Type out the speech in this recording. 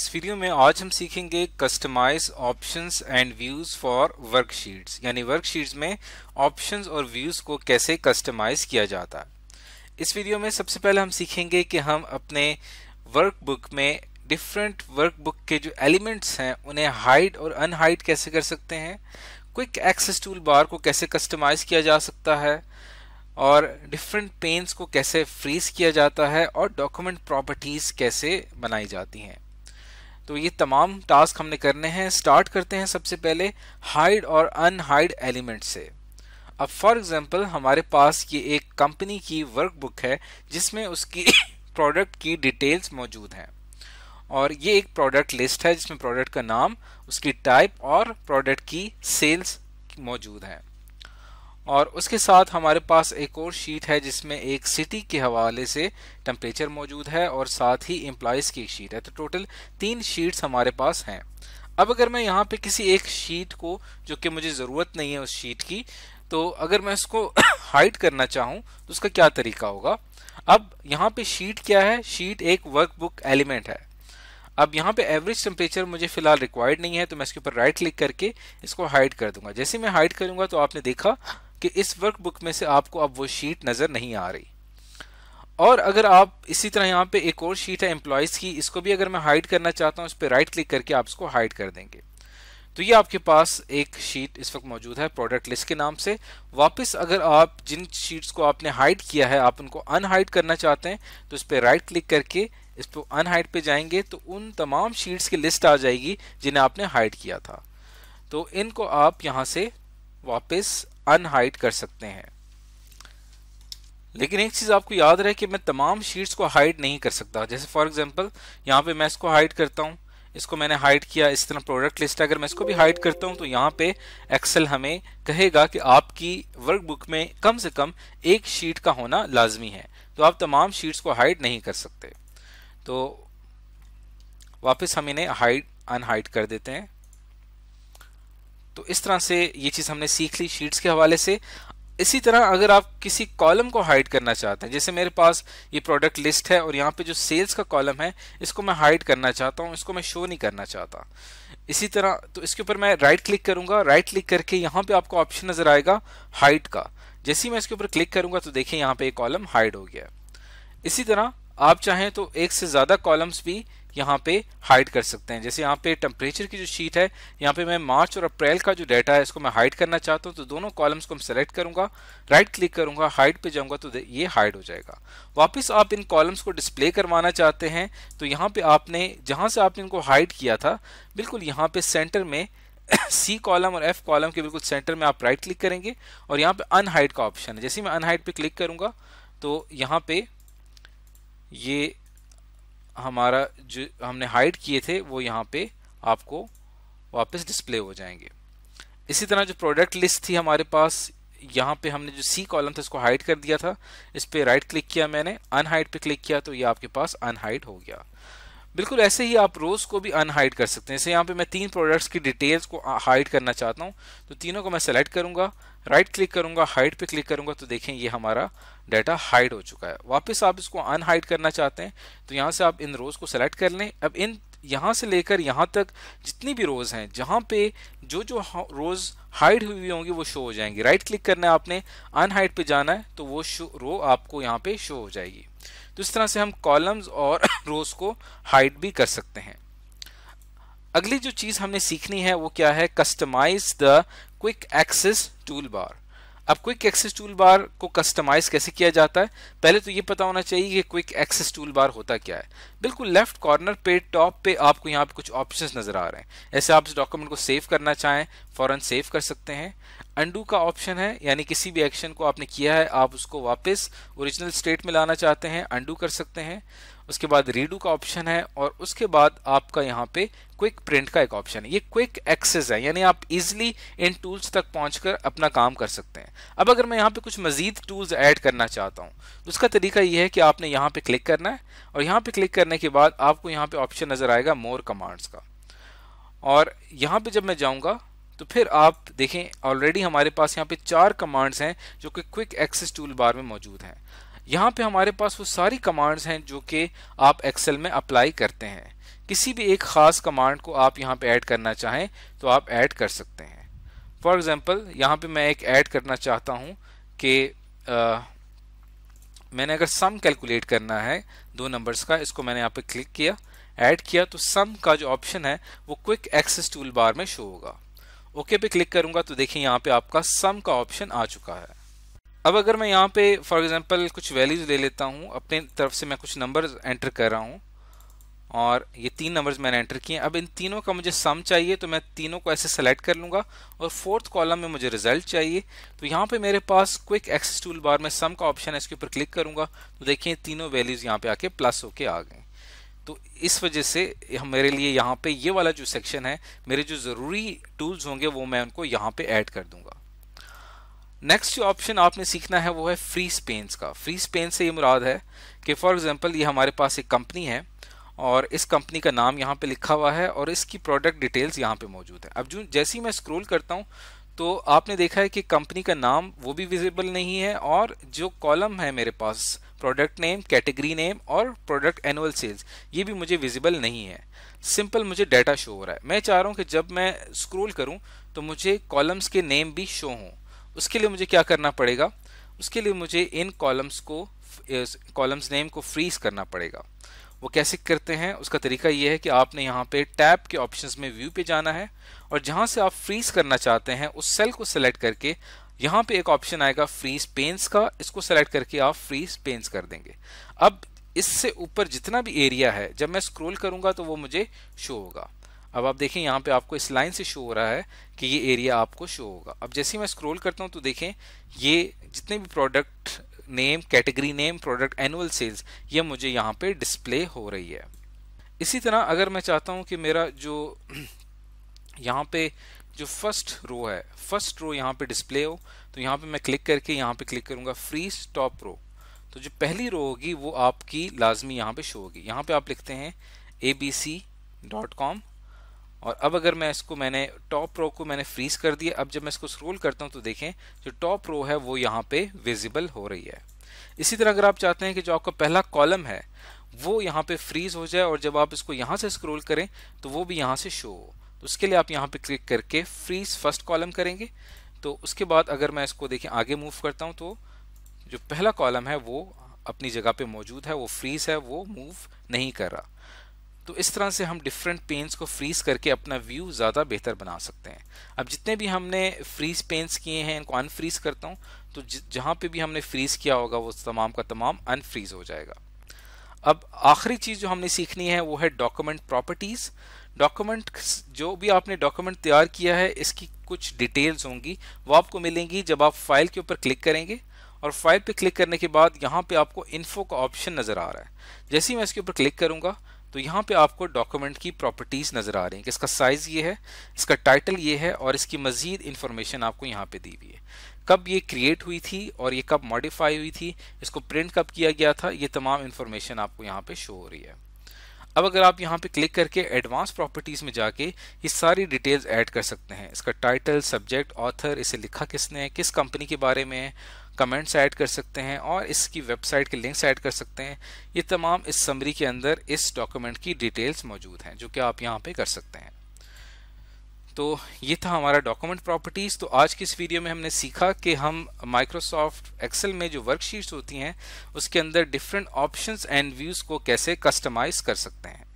इस वीडियो में आज हम सीखेंगे customise options and views for worksheets यानी वर्कशीट्स में ऑप्शंस और व्यूज को कैसे कस्टमाइज किया जाता है इस वीडियो में सबसे पहले हम सीखेंगे कि हम अपने वर्कबुक में डिफरेंट वर्कबुक के जो एलिमेंट्स हैं उन्हें हाइड और अनहाइड कैसे कर सकते हैं क्विक एक्सेस टूल बार को कैसे कस्टमाइज किया जा सकता है और डिफरेंट पेन्स को कैसे फ्रीज किया जाता है और डॉक्यूमेंट प्रॉपर्टीज़ कैसे बनाई जाती हैं तो ये तमाम टास्क हमने करने हैं स्टार्ट करते हैं सबसे पहले हाइड और अनहाइड एलिमेंट से अब फॉर एग्जांपल हमारे पास ये एक कंपनी की वर्कबुक है जिसमें उसकी प्रोडक्ट की डिटेल्स मौजूद हैं और ये एक प्रोडक्ट लिस्ट है जिसमें प्रोडक्ट का नाम उसकी टाइप और प्रोडक्ट की सेल्स मौजूद हैं और उसके साथ हमारे पास एक और शीट है जिसमें एक सिटी के हवाले से टेम्परेचर मौजूद है और साथ ही एम्प्लॉयज़ की एक शीट है तो टोटल तीन शीट्स हमारे पास हैं अब अगर मैं यहाँ पे किसी एक शीट को जो कि मुझे ज़रूरत नहीं है उस शीट की तो अगर मैं उसको हाइड करना चाहूँ तो उसका क्या तरीका होगा अब यहाँ पे शीट क्या है शीट एक बुक एलिमेंट है अब यहाँ पे एवरेज टेम्परेचर मुझे फिलहाल रिक्वायर्ड नहीं है तो मैं इसके ऊपर राइट क्लिक करके इसको हाइड कर दूंगा जैसे मैं हाइड करूंगा तो आपने देखा कि इस वर्कबुक में से आपको अब वो शीट नज़र नहीं आ रही और अगर आप इसी तरह यहाँ पे एक और शीट है एम्प्लॉयज़ की इसको भी अगर मैं हाइड करना चाहता हूँ उस पर राइट क्लिक करके आप इसको हाइड कर देंगे तो ये आपके पास एक शीट इस वक्त मौजूद है प्रोडक्ट लिस्ट के नाम से वापस अगर आप जिन शीट्स को आपने हाइड किया है आप उनको अनहाइड करना चाहते हैं तो इस पर राइट क्लिक करके इस पर अनहाइड पे जाएंगे तो उन तमाम शीट्स की लिस्ट आ जाएगी जिन्हें आपने हाइड किया था तो इनको आप यहाँ से वापस अनहाइड कर सकते हैं लेकिन एक चीज़ आपको याद रहे कि मैं तमाम शीट्स को हाइड नहीं कर सकता जैसे फॉर एग्जांपल यहाँ पे मैं इसको हाइड करता हूँ इसको मैंने हाइड किया इस तरह प्रोडक्ट लिस्ट अगर मैं इसको भी हाइड करता हूँ तो यहाँ पे एक्सेल हमें कहेगा कि आपकी वर्कबुक में कम से कम एक शीट का होना लाजमी है तो आप तमाम शीट्स को हाइड नहीं कर सकते तो वापस हम इन्हें हाइड अनहाइड कर देते हैं तो इस तरह से ये चीज़ हमने सीख ली शीट्स के हवाले से इसी तरह अगर आप किसी कॉलम को हाइड करना चाहते हैं जैसे मेरे पास ये प्रोडक्ट लिस्ट है और यहाँ पे जो सेल्स का कॉलम है इसको मैं हाइड करना चाहता हूँ इसको मैं शो नहीं करना चाहता इसी तरह तो इसके ऊपर मैं राइट क्लिक करूँगा राइट क्लिक करके यहाँ पे आपको ऑप्शन नज़र आएगा हाइड का जैसे ही मैं इसके ऊपर क्लिक करूँगा तो देखिए यहाँ पर ये कॉलम हाइड हो गया इसी तरह आप चाहें तो एक से ज़्यादा कॉलम्स भी यहाँ पे हाइड कर सकते हैं जैसे यहाँ पे टेम्परेचर की जो शीट है यहाँ पे मैं मार्च और अप्रैल का जो डाटा है इसको मैं हाइड करना चाहता हूँ तो दोनों कॉलम्स को मैं सेलेक्ट करूंगा राइट क्लिक करूँगा हाइड पे जाऊँगा तो ये हाइड हो जाएगा वापस आप इन कॉलम्स को डिस्प्ले करवाना चाहते हैं तो यहाँ पर आपने जहाँ से आपने इनको हाइड किया था बिल्कुल यहाँ पर सेंटर में सी कॉलम और एफ कॉलम के बिल्कुल सेंटर में आप राइट क्लिक करेंगे और यहाँ पे अनहाइड का ऑप्शन है जैसे मैं अनहाइड पे क्लिक करूँगा तो यहाँ पे ये हमारा जो हमने हाइड किए थे वो यहाँ पे आपको वापस डिस्प्ले हो जाएंगे इसी तरह जो प्रोडक्ट लिस्ट थी हमारे पास यहाँ पे हमने जो सी कॉलम था इसको हाइड कर दिया था इस पर राइट क्लिक किया मैंने अनहाइड पे क्लिक किया तो ये आपके पास अनहाइड हो गया बिल्कुल ऐसे ही आप रोज़ को भी अनहाइड कर सकते हैं जैसे यहाँ पे मैं तीन प्रोडक्ट्स की डिटेल्स को हाइड करना चाहता हूँ तो तीनों को मैं सेलेक्ट करूँगा राइट क्लिक करूँगा हाइड पे क्लिक करूँगा तो देखें ये हमारा डाटा हाइड हो चुका है वापस आप इसको अनहाइड करना चाहते हैं तो यहाँ से आप इन रोज़ को सेलेक्ट कर लें अब इन यहाँ से लेकर यहाँ तक जितनी भी रोज़ हैं जहाँ पे जो जो रोज़ हाइड हुई हुई होंगी वो शो हो जाएंगी राइट क्लिक करना है आपने अनहाइड पे जाना है तो वो शो रो आपको यहाँ पे शो हो जाएगी तो इस तरह से हम कॉलम्स और रोज को हाइड भी कर सकते हैं अगली जो चीज़ हमने सीखनी है वो क्या है customise the quick access tool bar अब क्विक एक्सेस टूल बार को कस्टमाइज कैसे किया जाता है पहले तो ये पता होना चाहिए कि क्विक एक्सेस टूल बार होता क्या है बिल्कुल लेफ्ट कॉर्नर पे टॉप पे आपको यहाँ पे कुछ ऑप्शंस नज़र आ रहे हैं ऐसे आप इस डॉक्यूमेंट को सेव करना चाहें फ़ौरन सेव कर सकते हैं अंडू का ऑप्शन है यानी किसी भी एक्शन को आपने किया है आप उसको वापस ओरिजिनल स्टेट में लाना चाहते हैं अंडू कर सकते हैं उसके बाद रीडू का ऑप्शन है और उसके बाद आपका यहाँ पे क्विक प्रिंट का एक ऑप्शन है ये क्विक एक्सेस है यानी आप इजिली इन टूल्स तक पहुंचकर अपना काम कर सकते हैं अब अगर मैं यहाँ पे कुछ मजीद टूल्स ऐड करना चाहता हूँ तो उसका तरीका ये है कि आपने यहाँ पे क्लिक करना है और यहाँ पे क्लिक करने के बाद आपको यहाँ पे ऑप्शन नज़र आएगा मोर कमांड्स का और यहाँ पे जब मैं जाऊँगा तो फिर आप देखें ऑलरेडी हमारे पास यहाँ पे चार कमांड्स हैं जो कि क्विक एक्सेस टूल बार में मौजूद हैं यहाँ पे हमारे पास वो सारी कमांड्स हैं जो कि आप एक्सेल में अप्लाई करते हैं किसी भी एक ख़ास कमांड को आप यहाँ पे ऐड करना चाहें तो आप ऐड कर सकते हैं फॉर एग्ज़ाम्पल यहाँ पे मैं एक ऐड करना चाहता हूँ कि मैंने अगर सम कैलकुलेट करना है दो नंबर्स का इसको मैंने यहाँ पे क्लिक किया ऐड किया तो सम का जो ऑप्शन है वो क्विक एक्सेस टूल बार में शो होगा ओके पे क्लिक करूँगा तो देखिए यहाँ पे आपका सम का ऑप्शन आ चुका है अब अगर मैं यहाँ पे फॉर एग्जांपल कुछ वैल्यूज ले लेता हूँ अपने तरफ से मैं कुछ नंबर्स एंटर कर रहा हूँ और ये तीन नंबर्स मैंने एंटर किए अब इन तीनों का मुझे सम चाहिए तो मैं तीनों को ऐसे सेलेक्ट कर लूँगा और फोर्थ कॉलम में मुझे रिजल्ट चाहिए तो यहाँ पे मेरे पास क्विक एक्सेस टूल बार में सम का ऑप्शन है इसके ऊपर क्लिक करूँगा तो देखिए तीनों वैल्यूज़ यहाँ पे आके प्लस होके आ गए तो इस वजह से हम मेरे लिए यहाँ पे ये वाला जो सेक्शन है मेरे जो ज़रूरी टूल्स होंगे वो मैं उनको यहाँ पे ऐड कर दूंगा नेक्स्ट जो ऑप्शन आपने सीखना है वो है फ्री स्पेन्स का फ्री स्पेन से ये मुराद है कि फॉर एग्जांपल ये हमारे पास एक कंपनी है और इस कंपनी का नाम यहाँ पे लिखा हुआ है और इसकी प्रोडक्ट डिटेल्स यहाँ पे मौजूद है अब जो जैसे ही मैं स्क्रॉल करता हूँ तो आपने देखा है कि कंपनी का नाम वो भी विजिबल नहीं है और जो कॉलम है मेरे पास प्रोडक्ट नेम कैटेगरी नेम और प्रोडक्ट एनुअल सेल्स ये भी मुझे विजिबल नहीं है सिंपल मुझे डाटा शो हो रहा है मैं चाह रहा हूँ कि जब मैं स्क्रोल करूँ तो मुझे कॉलम्स के नेम भी शो हों उसके लिए मुझे क्या करना पड़ेगा उसके लिए मुझे इन कॉलम्स को कॉलम्स नेम को फ्रीज करना पड़ेगा वो कैसे करते हैं उसका तरीका ये है कि आपने यहाँ पे टैब के ऑप्शंस में व्यू पे जाना है और जहाँ से आप फ्रीज करना चाहते हैं उस सेल को सिलेक्ट करके यहाँ पे एक ऑप्शन आएगा फ्रीज पेंस का इसको सेलेक्ट करके आप फ्रीज पेंस कर देंगे अब इससे ऊपर जितना भी एरिया है जब मैं स्क्रोल करूँगा तो वो मुझे शो होगा अब आप देखें यहाँ पे आपको इस लाइन से शो हो रहा है कि ये एरिया आपको शो होगा अब जैसे ही मैं स्क्रॉल करता हूँ तो देखें ये जितने भी product name category name product annual sales ये मुझे यहाँ पे डिस्प्ले हो रही है इसी तरह अगर मैं चाहता हूँ कि मेरा जो यहाँ पे जो फर्स्ट रो है फर्स्ट रो यहाँ पे डिस्प्ले हो तो यहाँ पे मैं क्लिक करके यहाँ पे क्लिक करूँगा फ्री स्टॉप रो तो जो पहली रो होगी वो आपकी लाजमी यहाँ पे शो होगी यहाँ पे आप लिखते हैं A B C dot com और अब अगर मैं इसको मैंने टॉप रो को मैंने फ्रीज कर दिया अब जब मैं इसको स्क्रोल करता हूँ तो देखें जो टॉप रो है वो यहाँ पे विजिबल हो रही है इसी तरह अगर आप चाहते हैं कि जो आपका पहला कॉलम है वो यहाँ पे फ्रीज हो जाए और जब आप इसको यहाँ से स्क्रोल करें तो वो भी यहाँ से शो हो तो उसके लिए आप यहाँ पे क्लिक करके फ्रीज फर्स्ट कॉलम करेंगे तो उसके बाद अगर मैं इसको देखें आगे मूव करता हूँ तो जो पहला कॉलम है वो अपनी जगह पे मौजूद है वो फ्रीज है वो मूव नहीं कर रहा तो इस तरह से हम डिफरेंट पेंस को फ्रीज करके अपना व्यू ज़्यादा बेहतर बना सकते हैं अब जितने भी हमने फ्रीज पेंस किए हैं इनको अनफ्रीज करता हूँ तो जहाँ पे भी हमने फ्रीज किया होगा वो तमाम का तमाम अनफ्रीज हो जाएगा अब आखिरी चीज़ जो हमने सीखनी है वो है डॉक्यूमेंट प्रॉपर्टीज़ डॉक्यूमेंट जो भी आपने डॉक्यूमेंट तैयार किया है इसकी कुछ डिटेल्स होंगी वो आपको मिलेंगी जब आप फाइल के ऊपर क्लिक करेंगे और फाइल पे क्लिक करने के बाद यहाँ पे आपको इन्फो का ऑप्शन नज़र आ रहा है जैसे ही मैं इसके ऊपर क्लिक करूँगा तो यहाँ पे आपको डॉक्यूमेंट की प्रॉपर्टीज़ नज़र आ रही हैं कि इसका साइज़ ये है इसका टाइटल ये है और इसकी मज़ीद इन्फॉर्मेशन आपको यहाँ पे दी हुई है कब ये क्रिएट हुई थी और ये कब मॉडिफाई हुई थी इसको प्रिंट कब किया गया था ये तमाम इन्फॉर्मेशन आपको यहाँ पे शो हो रही है अब अगर आप यहाँ पे क्लिक करके एडवांस प्रॉपर्टीज़ में जाके ये सारी डिटेल्स ऐड कर सकते हैं इसका टाइटल सब्जेक्ट ऑथर इसे लिखा किसने है किस कंपनी के बारे में कमेंट्स ऐड कर सकते हैं और इसकी वेबसाइट के लिंक्स ऐड कर सकते हैं ये तमाम इस समरी के अंदर इस डॉक्यूमेंट की डिटेल्स मौजूद हैं जो कि आप यहाँ पे कर सकते हैं तो ये था हमारा डॉक्यूमेंट प्रॉपर्टीज़ तो आज की इस वीडियो में हमने सीखा कि हम माइक्रोसॉफ्ट एक्सेल में जो वर्कशीट्स होती हैं उसके अंदर डिफरेंट ऑप्शंस एंड व्यूज़ को कैसे कस्टमाइज़ कर सकते हैं